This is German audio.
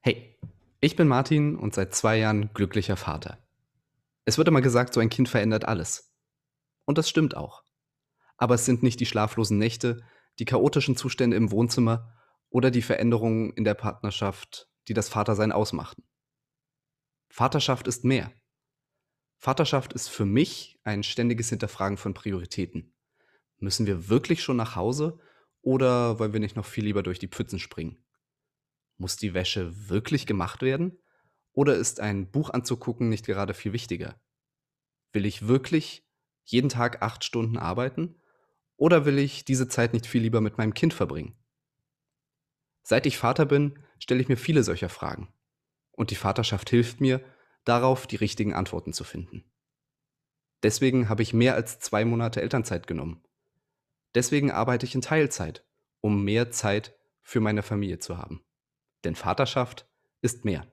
Hey, ich bin Martin und seit zwei Jahren glücklicher Vater. Es wird immer gesagt, so ein Kind verändert alles. Und das stimmt auch. Aber es sind nicht die schlaflosen Nächte, die chaotischen Zustände im Wohnzimmer oder die Veränderungen in der Partnerschaft, die das Vatersein ausmachten. Vaterschaft ist mehr. Vaterschaft ist für mich ein ständiges Hinterfragen von Prioritäten. Müssen wir wirklich schon nach Hause oder wollen wir nicht noch viel lieber durch die Pfützen springen? Muss die Wäsche wirklich gemacht werden? Oder ist ein Buch anzugucken nicht gerade viel wichtiger? Will ich wirklich jeden Tag acht Stunden arbeiten? Oder will ich diese Zeit nicht viel lieber mit meinem Kind verbringen? Seit ich Vater bin, stelle ich mir viele solcher Fragen. Und die Vaterschaft hilft mir, darauf die richtigen Antworten zu finden. Deswegen habe ich mehr als zwei Monate Elternzeit genommen. Deswegen arbeite ich in Teilzeit, um mehr Zeit für meine Familie zu haben. Denn Vaterschaft ist mehr.